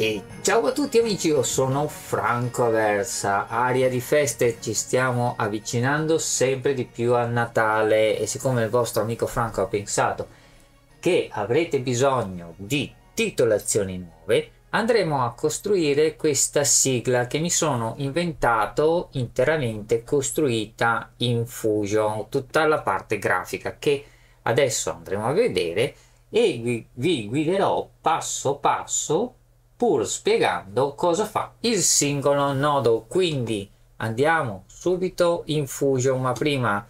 E ciao a tutti amici, io sono Franco Aversa, aria di feste, ci stiamo avvicinando sempre di più a Natale e siccome il vostro amico Franco ha pensato che avrete bisogno di titolazioni nuove, andremo a costruire questa sigla che mi sono inventato interamente costruita in Fusion, tutta la parte grafica che adesso andremo a vedere e vi, vi guiderò passo passo pur spiegando cosa fa il singolo nodo. Quindi andiamo subito in Fusion, ma prima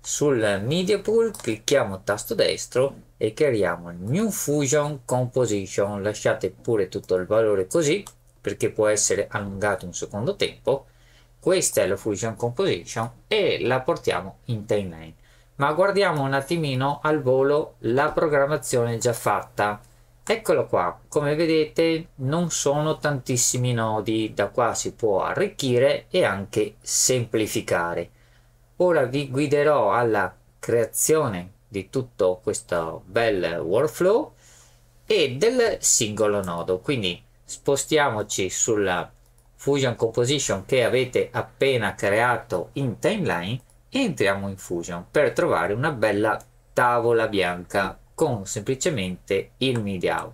sul media pool clicchiamo tasto destro e creiamo new fusion composition lasciate pure tutto il valore così perché può essere allungato un secondo tempo questa è la fusion composition e la portiamo in timeline ma guardiamo un attimino al volo la programmazione già fatta Eccolo qua, come vedete non sono tantissimi nodi, da qua si può arricchire e anche semplificare. Ora vi guiderò alla creazione di tutto questo bel workflow e del singolo nodo, quindi spostiamoci sulla Fusion Composition che avete appena creato in timeline e entriamo in Fusion per trovare una bella tavola bianca con semplicemente il media out.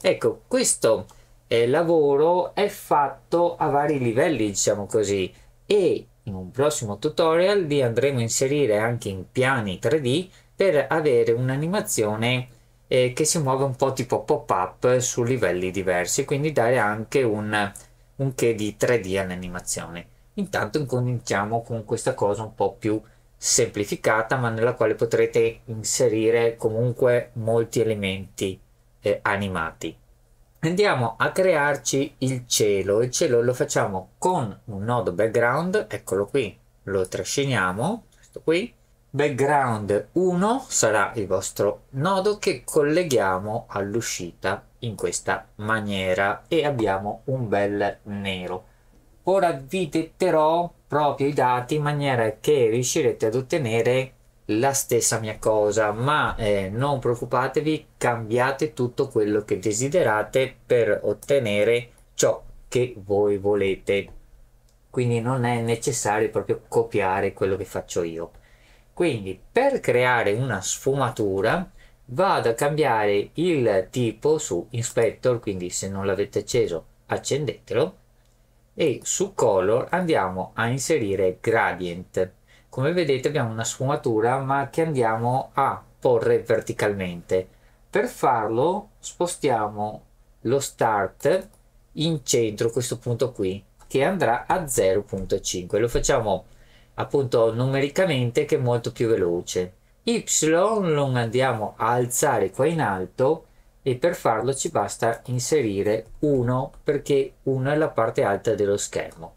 Ecco, questo eh, lavoro è fatto a vari livelli, diciamo così, e in un prossimo tutorial li andremo a inserire anche in piani 3D per avere un'animazione eh, che si muove un po' tipo pop-up su livelli diversi, quindi dare anche un, un che di 3D all'animazione. Intanto incominciamo con questa cosa un po' più semplificata ma nella quale potrete inserire comunque molti elementi eh, animati. Andiamo a crearci il cielo, il cielo lo facciamo con un nodo background, eccolo qui, lo trasciniamo, questo qui, background 1 sarà il vostro nodo che colleghiamo all'uscita in questa maniera e abbiamo un bel nero. Ora vi detterò proprio i dati in maniera che riuscirete ad ottenere la stessa mia cosa ma eh, non preoccupatevi cambiate tutto quello che desiderate per ottenere ciò che voi volete quindi non è necessario proprio copiare quello che faccio io quindi per creare una sfumatura vado a cambiare il tipo su inspector quindi se non l'avete acceso accendetelo e su color andiamo a inserire gradient come vedete abbiamo una sfumatura ma che andiamo a porre verticalmente per farlo spostiamo lo start in centro questo punto qui che andrà a 0.5 lo facciamo appunto numericamente che è molto più veloce y lo andiamo a alzare qua in alto e per farlo ci basta inserire 1 perché 1 è la parte alta dello schermo.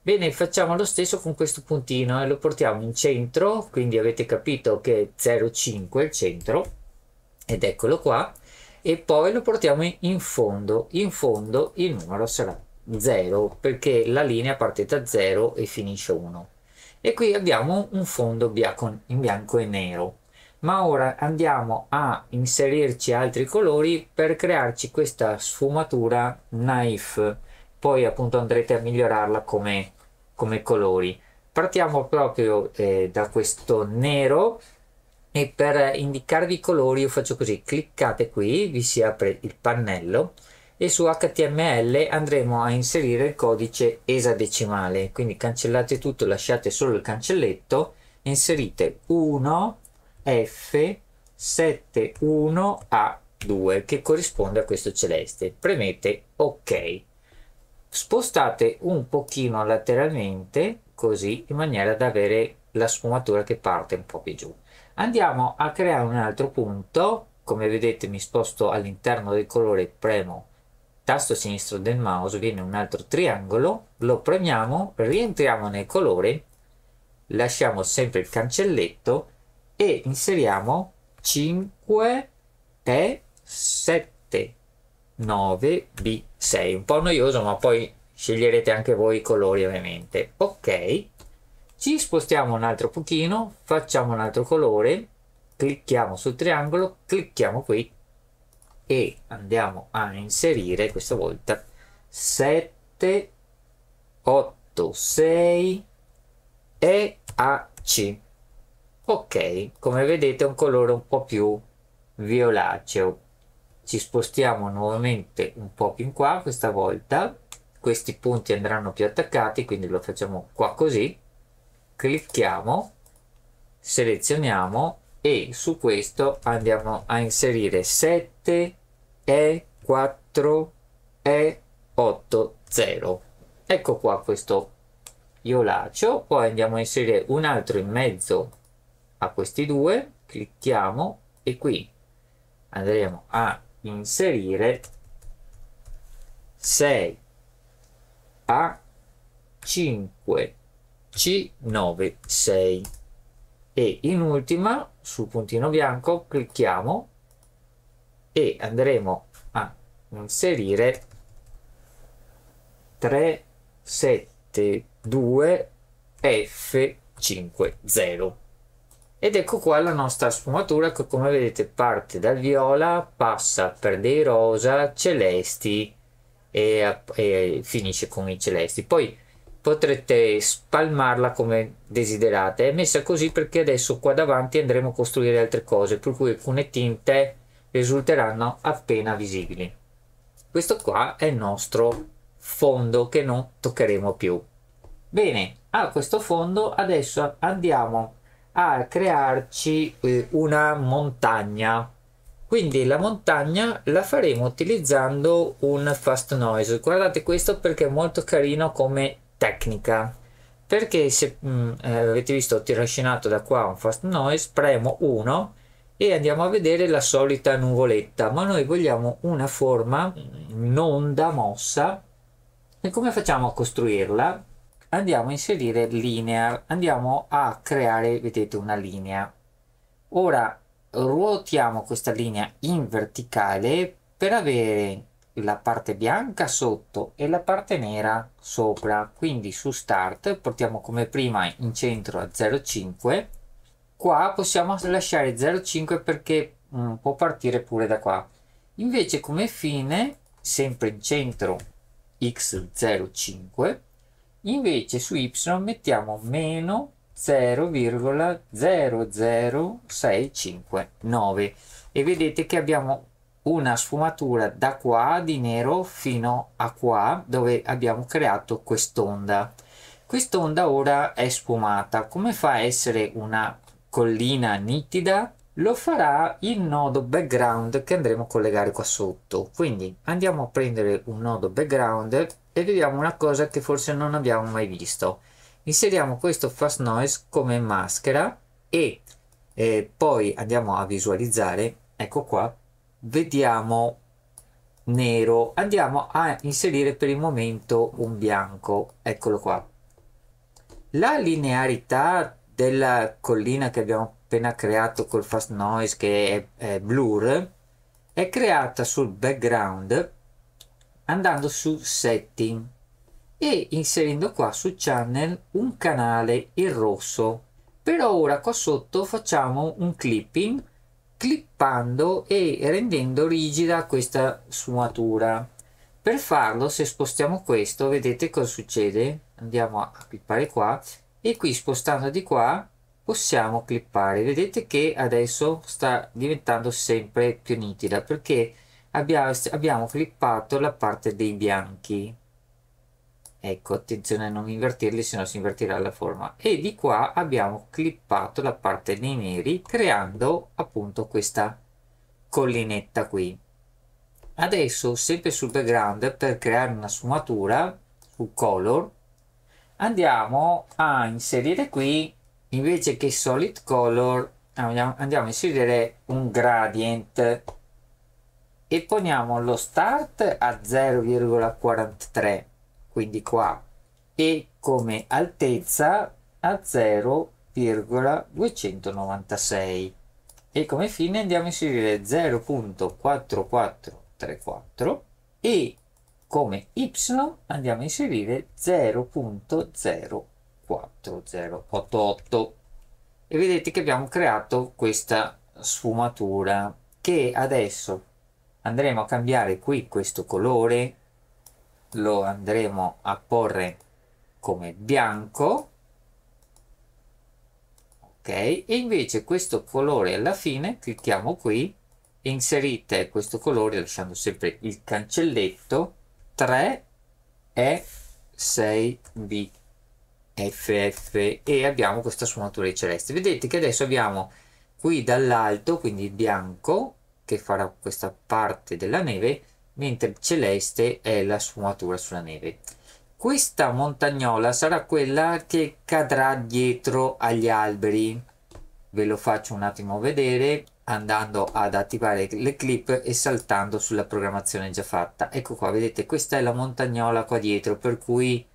Bene, facciamo lo stesso con questo puntino e eh, lo portiamo in centro, quindi avete capito che è 0,5 il centro, ed eccolo qua, e poi lo portiamo in fondo, in fondo il numero sarà 0 perché la linea parte da 0 e finisce 1. E qui abbiamo un fondo in bianco e nero ma ora andiamo a inserirci altri colori per crearci questa sfumatura knife poi appunto andrete a migliorarla come, come colori partiamo proprio eh, da questo nero e per indicarvi i colori io faccio così cliccate qui vi si apre il pannello e su html andremo a inserire il codice esadecimale quindi cancellate tutto lasciate solo il cancelletto inserite 1 F71A2 che corrisponde a questo celeste. Premete ok. Spostate un pochino lateralmente così in maniera da avere la sfumatura che parte un po' più giù. Andiamo a creare un altro punto, come vedete mi sposto all'interno del colore, premo tasto sinistro del mouse, viene un altro triangolo, lo premiamo, rientriamo nel colore, lasciamo sempre il cancelletto e inseriamo 5 e 7 9 B6 un po' noioso ma poi sceglierete anche voi i colori ovviamente ok ci spostiamo un altro pochino facciamo un altro colore clicchiamo sul triangolo clicchiamo qui e andiamo a inserire questa volta 7 8 6 e AC ok come vedete è un colore un po più violaceo ci spostiamo nuovamente un po più in qua questa volta questi punti andranno più attaccati quindi lo facciamo qua così clicchiamo selezioniamo e su questo andiamo a inserire 7 e 4 e 8 0 ecco qua questo violaceo poi andiamo a inserire un altro in mezzo a questi due, clicchiamo e qui andremo a inserire 6 a 5 c 9 6 e in ultima sul puntino bianco clicchiamo e andremo a inserire 3 7 2 f 5 0 ed ecco qua la nostra sfumatura che come vedete parte dal viola passa per dei rosa celesti e, e finisce con i celesti poi potrete spalmarla come desiderate è messa così perché adesso qua davanti andremo a costruire altre cose per cui alcune tinte risulteranno appena visibili questo qua è il nostro fondo che non toccheremo più bene a questo fondo adesso andiamo a crearci eh, una montagna quindi la montagna la faremo utilizzando un fast noise guardate questo perché è molto carino come tecnica perché se mh, mm, eh, avete visto ho tirascinato da qua un fast noise premo 1 e andiamo a vedere la solita nuvoletta ma noi vogliamo una forma non da mossa e come facciamo a costruirla? andiamo a inserire linear andiamo a creare vedete una linea ora ruotiamo questa linea in verticale per avere la parte bianca sotto e la parte nera sopra quindi su start portiamo come prima in centro a 0,5 qua possiamo lasciare 0,5 perché mh, mm, può partire pure da qua invece come fine sempre in centro x0,5 Invece su y mettiamo meno 0,00659 e vedete che abbiamo una sfumatura da qua di nero fino a qua dove abbiamo creato quest'onda. Quest'onda ora è sfumata. Come fa a essere una collina nitida? Lo farà il nodo background che andremo a collegare qua sotto. Quindi andiamo a prendere un nodo background e vediamo una cosa che forse non abbiamo mai visto. Inseriamo questo fast noise come maschera e eh, poi andiamo a visualizzare, ecco qua, vediamo nero, andiamo a inserire per il momento un bianco, eccolo qua. La linearità della collina che abbiamo appena creato col fast noise che è, è blur è creata sul background andando su setting e inserendo qua su channel un canale in rosso per ora qua sotto facciamo un clipping clippando e rendendo rigida questa sfumatura per farlo se spostiamo questo vedete cosa succede andiamo a clippare qua e qui spostando di qua possiamo clippare vedete che adesso sta diventando sempre più nitida perché abbiamo, abbiamo flippato la parte dei bianchi ecco attenzione a non invertirli se no si invertirà la forma e di qua abbiamo clippato la parte dei neri creando appunto questa collinetta qui adesso sempre sul background per creare una sfumatura su color andiamo a inserire qui invece che solid color andiamo, andiamo a inserire un gradient e poniamo lo start a 0,43 quindi qua e come altezza a 0,296 e come fine andiamo a inserire 0.4434 e come y andiamo a inserire 0.04088 e vedete che abbiamo creato questa sfumatura che adesso andremo a cambiare qui questo colore lo andremo a porre come bianco ok e invece questo colore alla fine clicchiamo qui inserite questo colore lasciando sempre il cancelletto 3 e 6 b ff e abbiamo questa sfumatura di celeste vedete che adesso abbiamo qui dall'alto quindi bianco che farà questa parte della neve, mentre celeste è la sfumatura sulla neve. Questa montagnola sarà quella che cadrà dietro agli alberi. Ve lo faccio un attimo vedere andando ad attivare le clip e saltando sulla programmazione già fatta. Ecco qua, vedete, questa è la montagnola qua dietro, per cui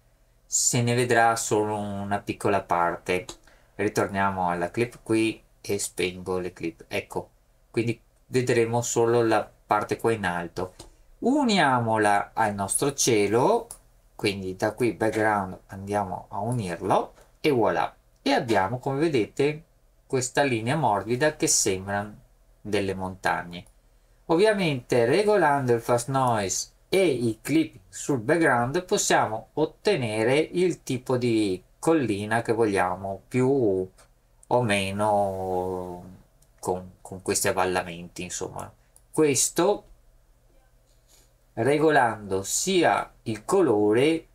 se ne vedrà solo una piccola parte. Ritorniamo alla clip qui e spengo le clip. Ecco, quindi vedremo solo la parte qua in alto uniamola al nostro cielo quindi da qui background andiamo a unirlo e voilà e abbiamo come vedete questa linea morbida che sembrano delle montagne ovviamente regolando il fast noise e i clip sul background possiamo ottenere il tipo di collina che vogliamo più o meno con con questi avvallamenti, insomma. Questo regolando sia il colore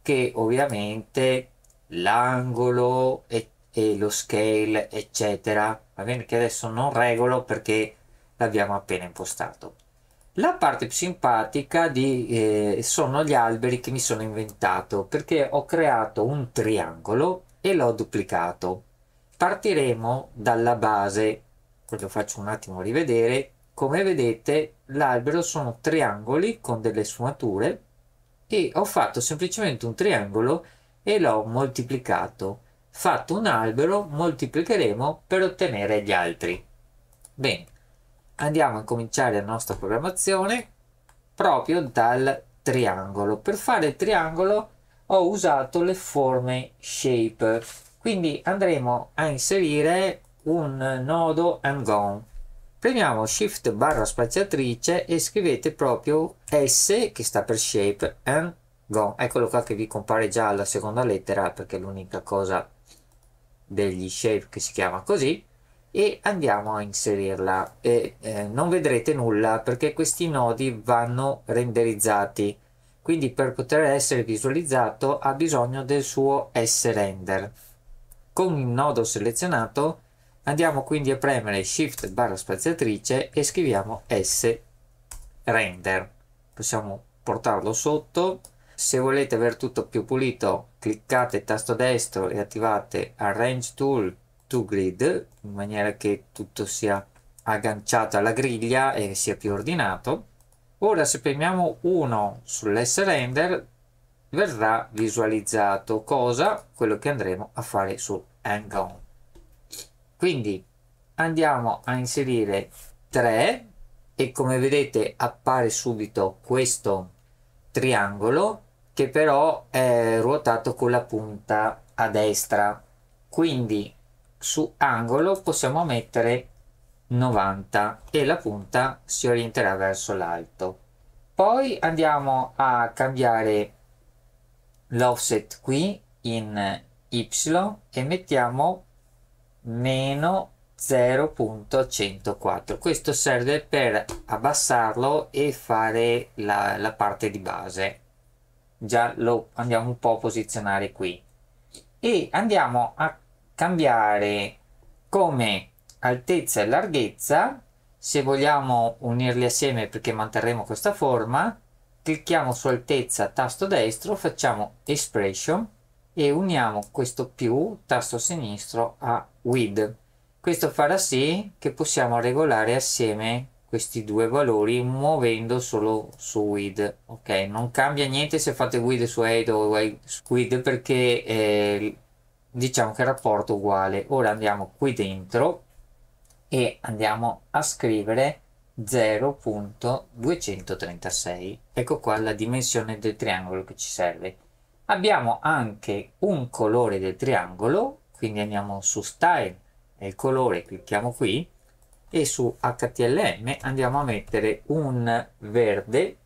che ovviamente l'angolo e, e, lo scale, eccetera. Va bene che adesso non regolo perché l'abbiamo appena impostato. La parte più simpatica di, eh, sono gli alberi che mi sono inventato perché ho creato un triangolo e l'ho duplicato. Partiremo dalla base lo faccio un attimo rivedere come vedete l'albero sono triangoli con delle sfumature e ho fatto semplicemente un triangolo e l'ho moltiplicato fatto un albero moltiplicheremo per ottenere gli altri bene andiamo a cominciare la nostra programmazione proprio dal triangolo per fare il triangolo ho usato le forme shape quindi andremo a inserire un nodo and gone. Premiamo Shift barra spaziatrice e scrivete proprio S che sta per shape and gone. Eccolo qua che vi compare già la seconda lettera perché è l'unica cosa degli shape che si chiama così e andiamo a inserirla e eh, non vedrete nulla perché questi nodi vanno renderizzati quindi per poter essere visualizzato ha bisogno del suo S-render con il nodo selezionato Andiamo quindi a premere Shift barra spaziatrice e scriviamo S render. Possiamo portarlo sotto. Se volete aver tutto più pulito, cliccate tasto destro e attivate Arrange Tool to Grid in maniera che tutto sia agganciato alla griglia e sia più ordinato. Ora se premiamo 1 sull'S render verrà visualizzato cosa? Quello che andremo a fare su Hang On. Quindi andiamo a inserire 3 e come vedete appare subito questo triangolo che però è ruotato con la punta a destra. Quindi su angolo possiamo mettere 90 e la punta si orienterà verso l'alto. Poi andiamo a cambiare l'offset qui in y e mettiamo meno 0.104 questo serve per abbassarlo e fare la, la parte di base già lo andiamo un po' a posizionare qui e andiamo a cambiare come altezza e larghezza se vogliamo unirli assieme perché manterremo questa forma clicchiamo su altezza tasto destro facciamo expression e uniamo questo più, tasto sinistro, a with. Questo farà sì che possiamo regolare assieme questi due valori muovendo solo su with ok non cambia niente se fate with su aid o with perché eh, diciamo che il rapporto è uguale ora andiamo qui dentro e andiamo a scrivere 0.236 ecco qua la dimensione del triangolo che ci serve abbiamo anche un colore del triangolo quindi andiamo su style e colore clicchiamo qui e su HTLM andiamo a mettere un verde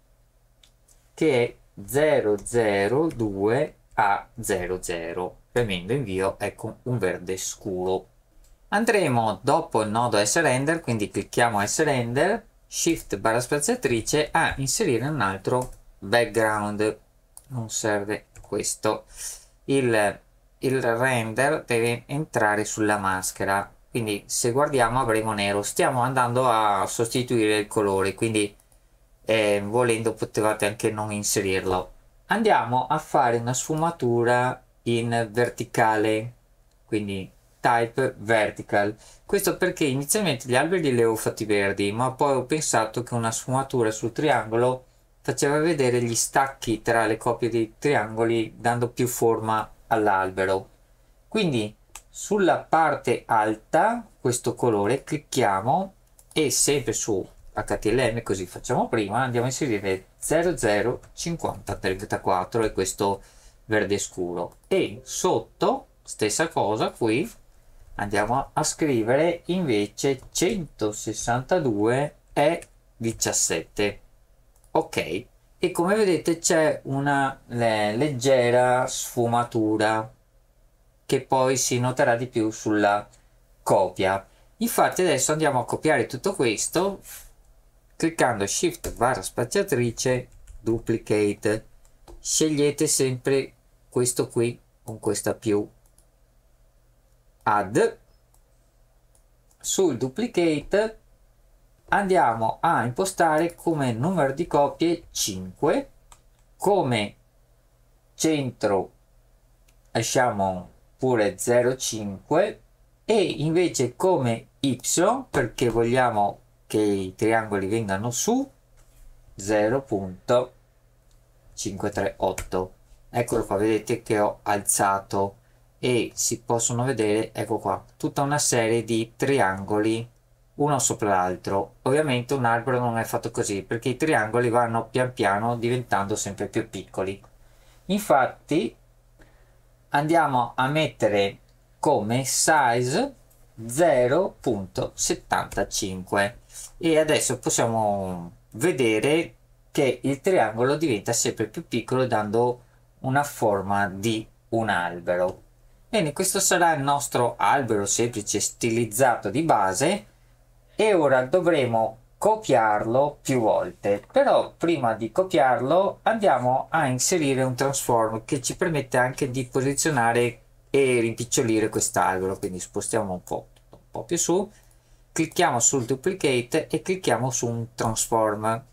che è 002 a 00 premendo invio ecco un verde scuro andremo dopo il nodo srender quindi clicchiamo srender shift barra spaziatrice a inserire un altro background non serve questo il, il render deve entrare sulla maschera quindi se guardiamo avremo nero stiamo andando a sostituire il colore quindi eh, volendo potevate anche non inserirlo andiamo a fare una sfumatura in verticale quindi type vertical questo perché inizialmente gli alberi li avevo fatti verdi ma poi ho pensato che una sfumatura sul triangolo faceva vedere gli stacchi tra le coppie dei triangoli dando più forma all'albero. Quindi sulla parte alta, questo colore, clicchiamo e sempre su HTLM, così facciamo prima, andiamo a inserire 005034 e questo verde scuro. E sotto, stessa cosa qui, andiamo a scrivere invece 162 e 17 ok e come vedete c'è una eh, leggera sfumatura che poi si noterà di più sulla copia infatti adesso andiamo a copiare tutto questo cliccando shift barra spaziatrice duplicate scegliete sempre questo qui con questa più add sul duplicate andiamo a impostare come numero di copie 5 come centro lasciamo pure 0,5 e invece come y perché vogliamo che i triangoli vengano su 0.538 eccolo qua vedete che ho alzato e si possono vedere ecco qua tutta una serie di triangoli uno sopra l'altro. Ovviamente un albero non è fatto così perché i triangoli vanno pian piano diventando sempre più piccoli. Infatti andiamo a mettere come size 0.75 e adesso possiamo vedere che il triangolo diventa sempre più piccolo dando una forma di un albero. Bene, questo sarà il nostro albero semplice stilizzato di base e ora dovremo copiarlo più volte però prima di copiarlo andiamo a inserire un transform che ci permette anche di posizionare e rimpicciolire quest'albero quindi spostiamo un po', un po' più su clicchiamo sul duplicate e clicchiamo su un transform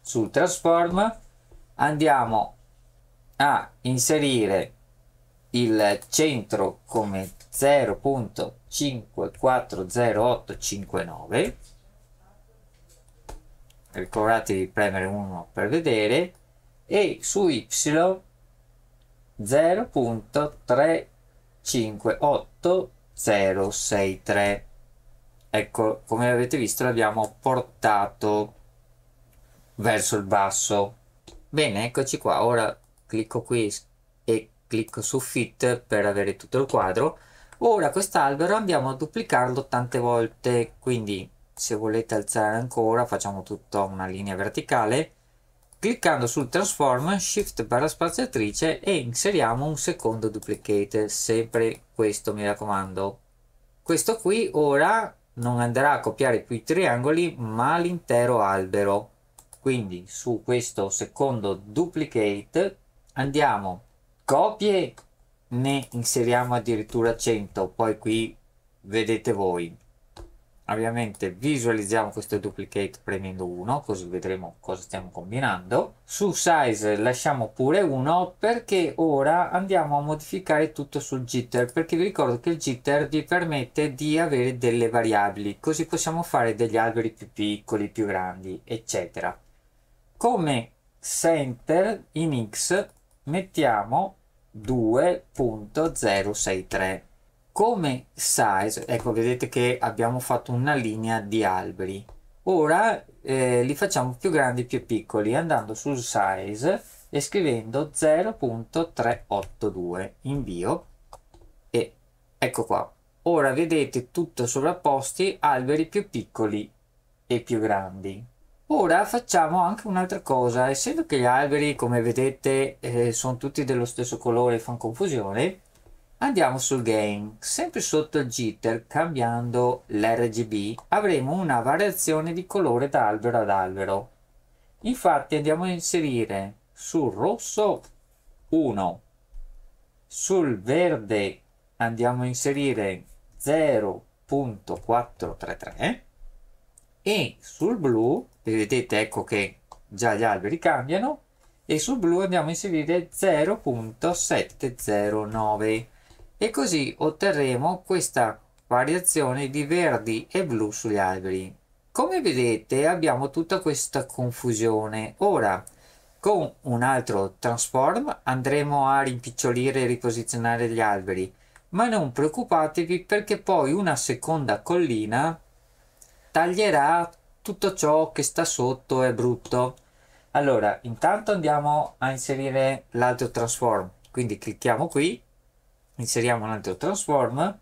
sul transform andiamo a inserire il centro come 0.0 540859 ricordate di premere 1 per vedere e su y 0.358063 ecco come avete visto l'abbiamo portato verso il basso bene eccoci qua ora clicco qui e clicco su fit per avere tutto il quadro Ora quest'albero andiamo a duplicarlo tante volte, quindi se volete alzare ancora facciamo tutta una linea verticale, cliccando sul transform, shift barra spaziatrice e inseriamo un secondo duplicate, sempre questo mi raccomando. Questo qui ora non andrà a copiare più i triangoli ma l'intero albero. Quindi su questo secondo duplicate andiamo copie ne inseriamo addirittura 100 poi qui vedete voi ovviamente visualizziamo questo duplicate premendo 1 così vedremo cosa stiamo combinando su size lasciamo pure 1 perché ora andiamo a modificare tutto sul jitter perché vi ricordo che il jitter vi permette di avere delle variabili così possiamo fare degli alberi più piccoli più grandi eccetera come center in x mettiamo 2.063 come size ecco vedete che abbiamo fatto una linea di alberi ora eh, li facciamo più grandi più piccoli andando su size e scrivendo 0.382 invio e ecco qua ora vedete tutto sovrapposti alberi più piccoli e più grandi Ora facciamo anche un'altra cosa, essendo che gli alberi come vedete eh, sono tutti dello stesso colore e fanno confusione, andiamo sul gain, sempre sotto il jitter cambiando l'RGB avremo una variazione di colore da albero ad albero. Infatti andiamo a inserire sul rosso 1, sul verde andiamo a inserire 0.433 e sul blu vedete ecco che già gli alberi cambiano e sul blu andiamo a inserire 0.709 e così otterremo questa variazione di verdi e blu sugli alberi come vedete abbiamo tutta questa confusione ora con un altro transform andremo a rimpicciolire e riposizionare gli alberi ma non preoccupatevi perché poi una seconda collina taglierà tutto ciò che sta sotto è brutto allora intanto andiamo a inserire l'altro transform quindi clicchiamo qui inseriamo un altro transform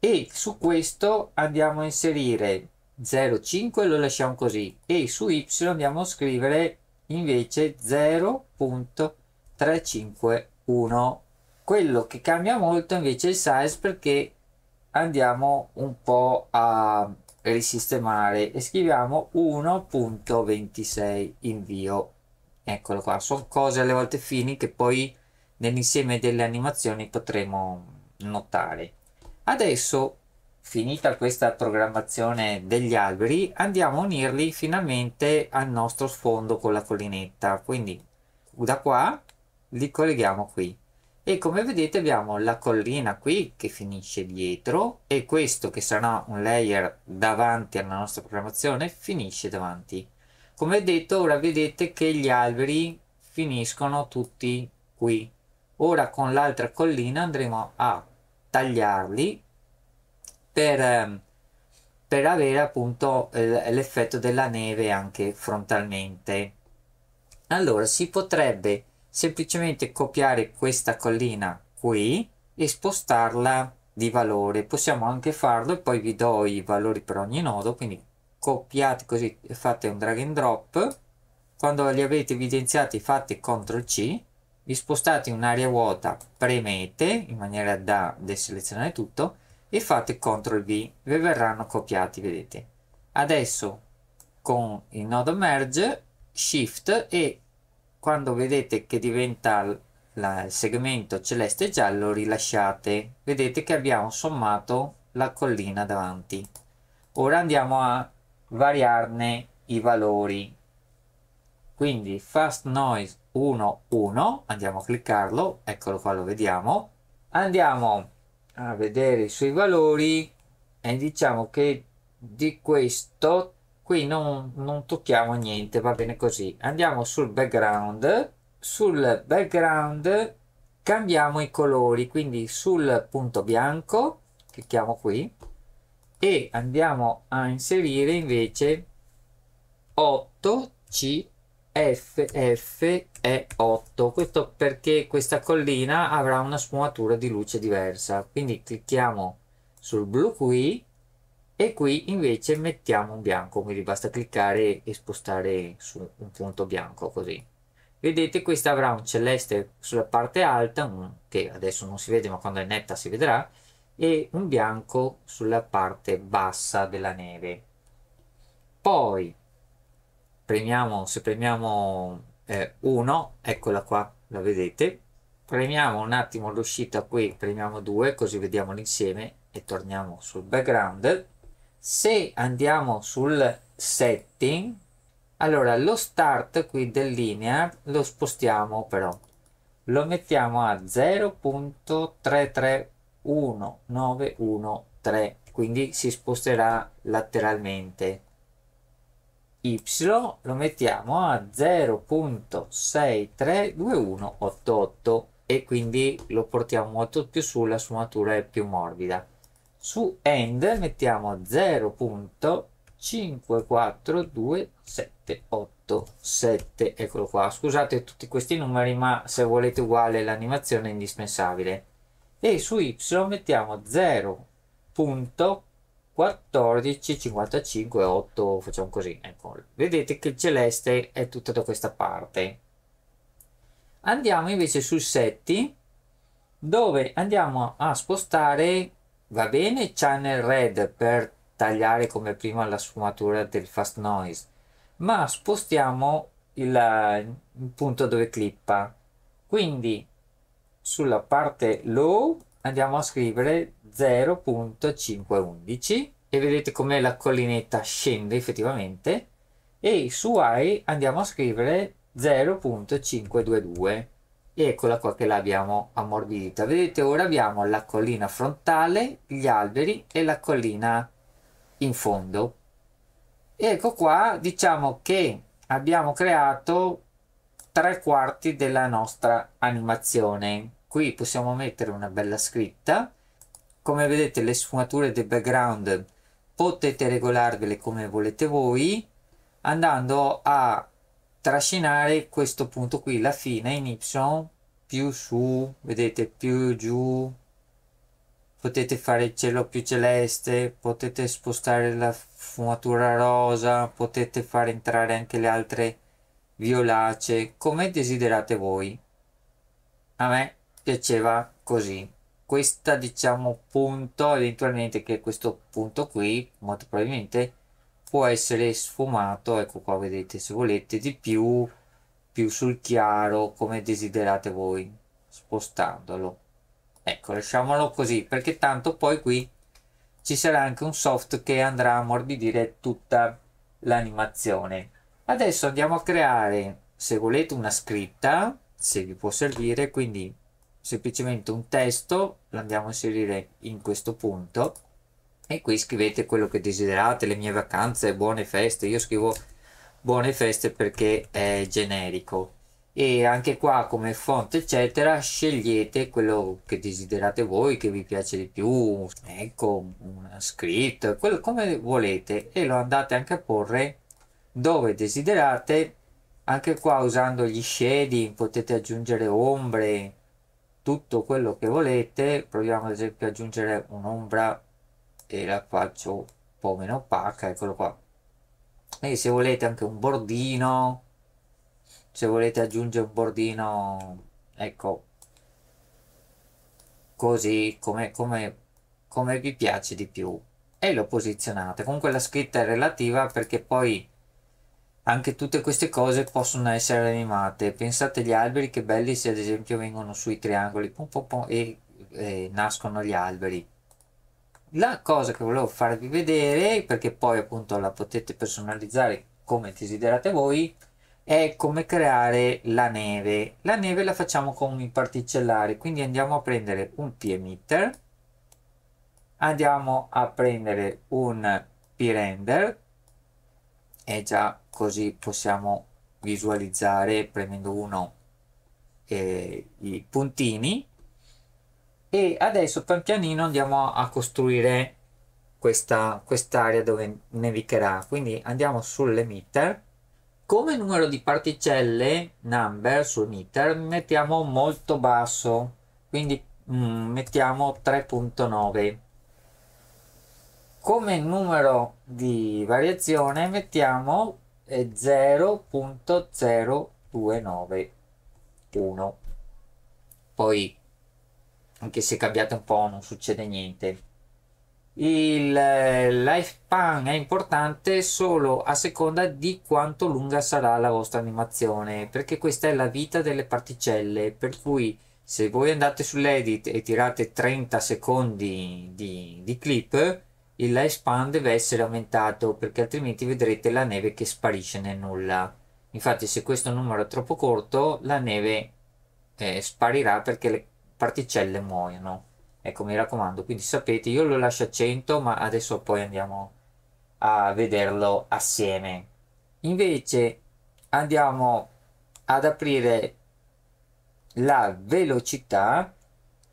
e su questo andiamo a inserire 0,5 lo lasciamo così e su y andiamo a scrivere invece 0.351 quello che cambia molto invece è il size perché andiamo un po' a risistemare e scriviamo 1.26 invio eccolo qua sono cose alle volte fini che poi nell'insieme delle animazioni potremo notare adesso finita questa programmazione degli alberi andiamo a unirli finalmente al nostro sfondo con la collinetta quindi da qua li colleghiamo qui e come vedete abbiamo la collina qui che finisce dietro e questo che sarà un layer davanti alla nostra programmazione finisce davanti come detto ora vedete che gli alberi finiscono tutti qui ora con l'altra collina andremo a tagliarli per, ehm, per avere appunto eh, l'effetto della neve anche frontalmente allora si potrebbe semplicemente copiare questa collina qui e spostarla di valore possiamo anche farlo e poi vi do i valori per ogni nodo quindi copiate così fate un drag and drop quando li avete evidenziati fate ctrl c vi spostate in un'area vuota premete in maniera da deselezionare tutto e fate ctrl v vi verranno copiati vedete adesso con il nodo merge shift e quando vedete che diventa la, il segmento celeste e giallo rilasciate vedete che abbiamo sommato la collina davanti ora andiamo a variarne i valori quindi fast noise 1 1 andiamo a cliccarlo eccolo qua lo vediamo andiamo a vedere i suoi valori e diciamo che di questo qui non, non tocchiamo niente va bene così andiamo sul background sul background cambiamo i colori quindi sul punto bianco clicchiamo qui e andiamo a inserire invece 8 cffe 8 questo perché questa collina avrà una sfumatura di luce diversa quindi clicchiamo sul blu qui e qui invece mettiamo un bianco quindi basta cliccare e spostare su un punto bianco così vedete questa avrà un celeste sulla parte alta che adesso non si vede ma quando è netta si vedrà e un bianco sulla parte bassa della neve poi premiamo se premiamo 1 eh, eccola qua la vedete premiamo un attimo l'uscita qui premiamo 2 così vediamo l'insieme e torniamo sul background se andiamo sul setting allora lo start qui del linear lo spostiamo però lo mettiamo a 0.331913 quindi si sposterà lateralmente y lo mettiamo a 0.632188 e quindi lo portiamo molto più su la sfumatura è più morbida su end mettiamo 0.542787 eccolo qua scusate tutti questi numeri ma se volete uguale l'animazione è indispensabile e su y mettiamo 0.14558 facciamo così ecco. vedete che il celeste è tutto da questa parte andiamo invece su setti dove andiamo a spostare Va bene Channel Red per tagliare come prima la sfumatura del fast noise, ma spostiamo il, il punto dove clippa. Quindi sulla parte low andiamo a scrivere 0.511 e vedete come la collinetta scende effettivamente e su high andiamo a scrivere 0.522 e eccola qua che l'abbiamo ammorbidita vedete ora abbiamo la collina frontale gli alberi e la collina in fondo ecco qua diciamo che abbiamo creato tre quarti della nostra animazione qui possiamo mettere una bella scritta come vedete le sfumature del background potete regolarvele come volete voi andando a trascinare questo punto qui, la fine in Y, più su, vedete, più giù, potete fare il cielo più celeste, potete spostare la sfumatura rosa, potete far entrare anche le altre violacee, come desiderate voi. A me piaceva così. Questa diciamo punto, eventualmente che questo punto qui, molto probabilmente, può essere sfumato ecco qua vedete se volete di più più sul chiaro come desiderate voi spostandolo ecco lasciamolo così perché tanto poi qui ci sarà anche un soft che andrà a morbidire tutta l'animazione adesso andiamo a creare se volete una scritta se vi può servire quindi semplicemente un testo lo andiamo a inserire in questo punto e qui scrivete quello che desiderate, le mie vacanze, buone feste, io scrivo buone feste perché è generico e anche qua come fonte eccetera scegliete quello che desiderate voi che vi piace di più ecco una script quello come volete e lo andate anche a porre dove desiderate anche qua usando gli shading potete aggiungere ombre tutto quello che volete proviamo ad esempio ad aggiungere un'ombra e la faccio un po' meno opaca eccolo qua e se volete anche un bordino se volete aggiungere un bordino ecco così come, come, come vi piace di più e lo posizionate comunque la scritta è relativa perché poi anche tutte queste cose possono essere animate pensate agli alberi che belli se ad esempio vengono sui triangoli pum pum pum, e, e eh, nascono gli alberi la cosa che volevo farvi vedere perché poi appunto la potete personalizzare come desiderate voi è come creare la neve la neve la facciamo con i particellari quindi andiamo a prendere un p-emitter andiamo a prendere un p-render e già così possiamo visualizzare premendo uno eh, i puntini e adesso pian pianino andiamo a costruire questa quest'area dove nevicherà quindi andiamo sull'emitter come numero di particelle number sul meter mettiamo molto basso quindi mm, mettiamo 3.9 come numero di variazione mettiamo 0.0291 eh, poi anche se cambiate un po' non succede niente il eh, lifespan è importante solo a seconda di quanto lunga sarà la vostra animazione perché questa è la vita delle particelle per cui se voi andate sull'edit e tirate 30 secondi di, di clip il lifespan deve essere aumentato perché altrimenti vedrete la neve che sparisce nel nulla infatti se questo numero è troppo corto la neve eh, sparirà perché le particelle muoiono. Ecco, mi raccomando, quindi sapete, io lo lascio a 100, ma adesso poi andiamo a vederlo assieme. Invece andiamo ad aprire la velocità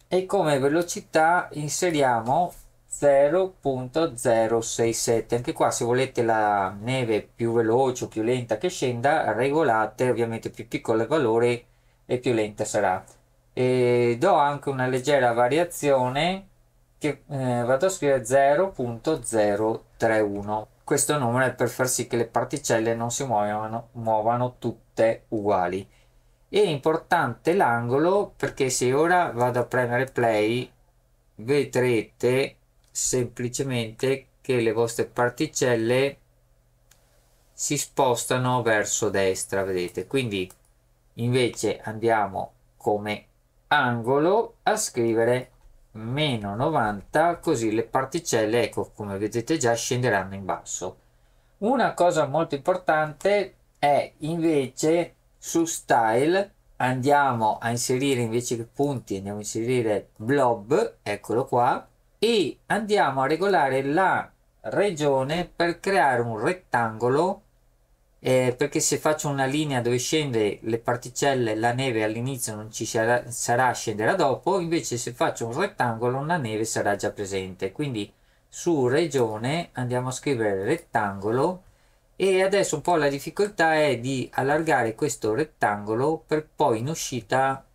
e come velocità inseriamo 0.067 anche qua se volete la neve più veloce o più lenta che scenda regolate ovviamente più piccolo il valore e più lenta sarà e do anche una leggera variazione che eh, vado a scrivere 0.031 questo numero è per far sì che le particelle non si muovano, muovano tutte uguali è importante l'angolo perché se ora vado a premere play vedrete semplicemente che le vostre particelle si spostano verso destra vedete quindi invece andiamo come angolo a scrivere meno 90 così le particelle ecco come vedete già scenderanno in basso una cosa molto importante è invece su style andiamo a inserire invece che punti andiamo a inserire blob eccolo qua e andiamo a regolare la regione per creare un rettangolo eh, perché se faccio una linea dove scende le particelle, la neve all'inizio non ci sarà, sarà, scenderà dopo, invece se faccio un rettangolo la neve sarà già presente. Quindi su regione andiamo a scrivere rettangolo e adesso un po' la difficoltà è di allargare questo rettangolo per poi in uscita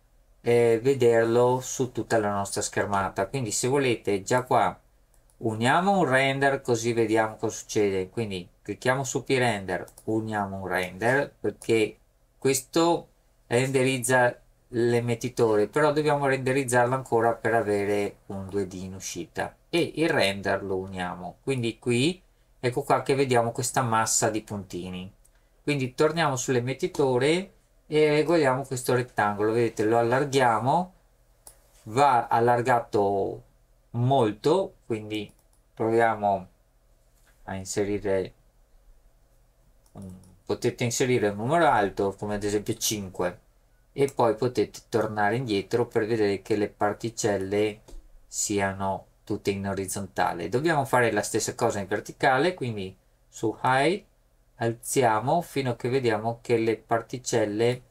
eh, vederlo su tutta la nostra schermata. Quindi se volete già qua uniamo un render così vediamo cosa succede. Quindi clicchiamo su p-render uniamo un render perché questo renderizza l'emettitore però dobbiamo renderizzarlo ancora per avere un 2D in uscita e il render lo uniamo quindi qui ecco qua che vediamo questa massa di puntini quindi torniamo sull'emettitore e regoliamo questo rettangolo vedete lo allarghiamo va allargato molto quindi proviamo a inserire potete inserire un numero alto come ad esempio 5 e poi potete tornare indietro per vedere che le particelle siano tutte in orizzontale dobbiamo fare la stessa cosa in verticale quindi su height alziamo fino a che vediamo che le particelle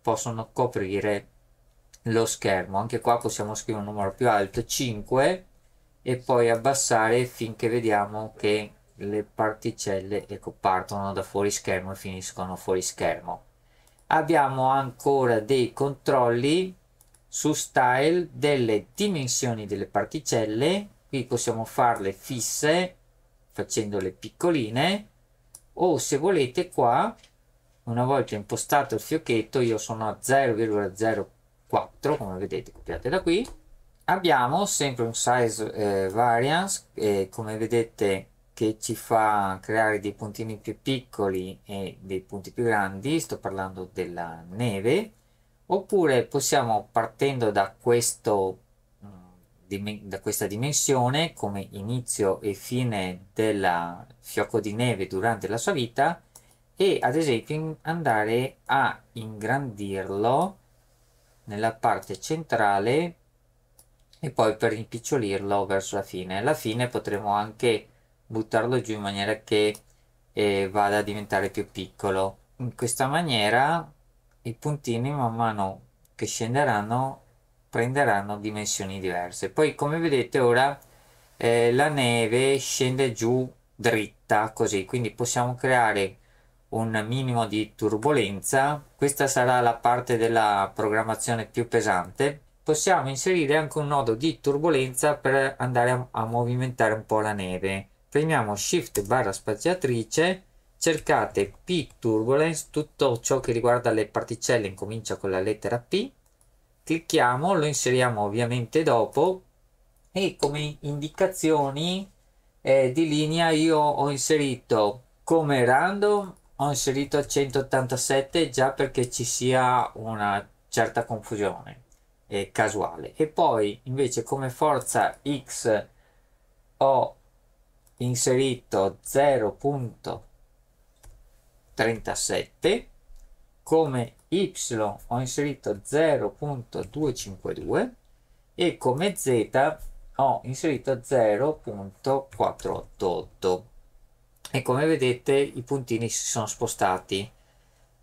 possono coprire lo schermo anche qua possiamo scrivere un numero più alto 5 e poi abbassare finché vediamo che le particelle ecco, partono da fuori schermo e finiscono fuori schermo abbiamo ancora dei controlli su style delle dimensioni delle particelle qui possiamo farle fisse facendole piccoline o se volete qua una volta impostato il fiocchetto io sono a 0,04 come vedete copiate da qui abbiamo sempre un size eh, variance eh, come vedete che ci fa creare dei puntini più piccoli e dei punti più grandi, sto parlando della neve, oppure possiamo partendo da, questo, mm, da questa dimensione come inizio e fine del fiocco di neve durante la sua vita e ad esempio andare a ingrandirlo nella parte centrale e poi per rimpicciolirlo verso la fine. Alla fine potremo anche buttarlo giù in maniera che eh, vada a diventare più piccolo. In questa maniera i puntini man mano che scenderanno prenderanno dimensioni diverse. Poi come vedete ora eh, la neve scende giù dritta così, quindi possiamo creare un minimo di turbolenza. Questa sarà la parte della programmazione più pesante. Possiamo inserire anche un nodo di turbolenza per andare a, a movimentare un po' la neve. Premiamo Shift barra spaziatrice, cercate P Turbulence, tutto ciò che riguarda le particelle incomincia con la lettera P, clicchiamo, lo inseriamo ovviamente dopo e come indicazioni eh, di linea io ho inserito come random ho inserito 187 già perché ci sia una certa confusione eh, casuale e poi invece come forza X ho inserito 0.37 come y ho inserito 0.252 e come z ho inserito 0.488 e come vedete i puntini si sono spostati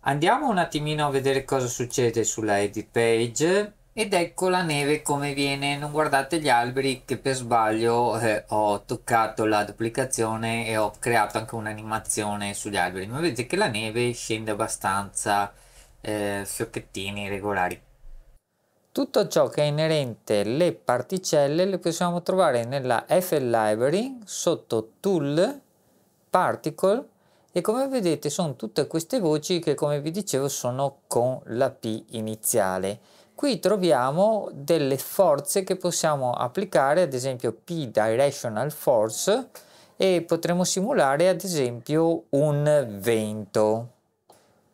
andiamo un attimino a vedere cosa succede sulla edit page ed ecco la neve come viene non guardate gli alberi che per sbaglio eh, ho toccato la duplicazione e ho creato anche un'animazione sugli alberi ma vedete che la neve scende abbastanza eh, fiocchettini regolari tutto ciò che è inerente le particelle le possiamo trovare nella FL Library sotto Tool, Particle e come vedete sono tutte queste voci che come vi dicevo sono con la P iniziale qui troviamo delle forze che possiamo applicare, ad esempio P directional force e potremo simulare ad esempio un vento.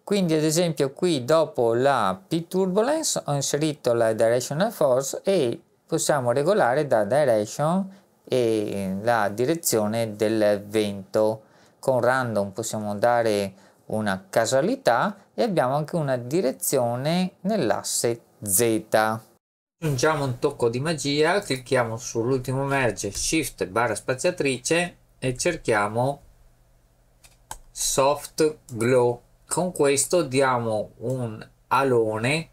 Quindi ad esempio qui dopo la P turbulence ho inserito la directional force e possiamo regolare da direction e la direzione del vento. Con random possiamo dare una casualità e abbiamo anche una direzione nell'asse Z. Aggiungiamo un tocco di magia, clicchiamo sull'ultimo merge, Shift barra spaziatrice e cerchiamo Soft Glow. Con questo diamo un alone,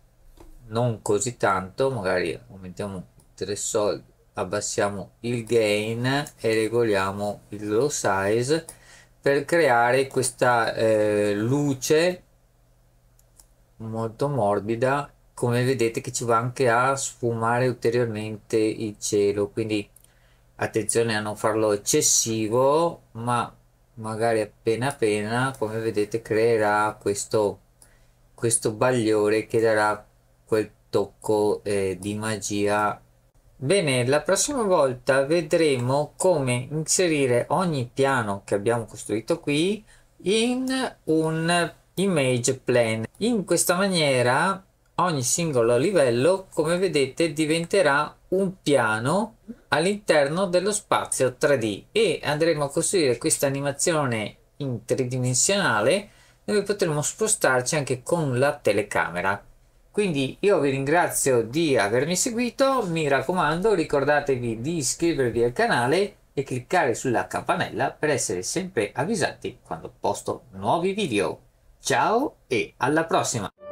non così tanto, magari aumentiamo 3 soldi, abbassiamo il gain e regoliamo il low size per creare questa eh, luce molto morbida come vedete che ci va anche a sfumare ulteriormente il cielo quindi attenzione a non farlo eccessivo ma magari appena appena come vedete creerà questo, questo bagliore che darà quel tocco eh, di magia bene la prossima volta vedremo come inserire ogni piano che abbiamo costruito qui in un image plan in questa maniera ogni singolo livello, come vedete, diventerà un piano all'interno dello spazio 3D e andremo a costruire questa animazione in tridimensionale dove potremo spostarci anche con la telecamera. Quindi io vi ringrazio di avermi seguito, mi raccomando ricordatevi di iscrivervi al canale e cliccare sulla campanella per essere sempre avvisati quando posto nuovi video. Ciao e alla prossima!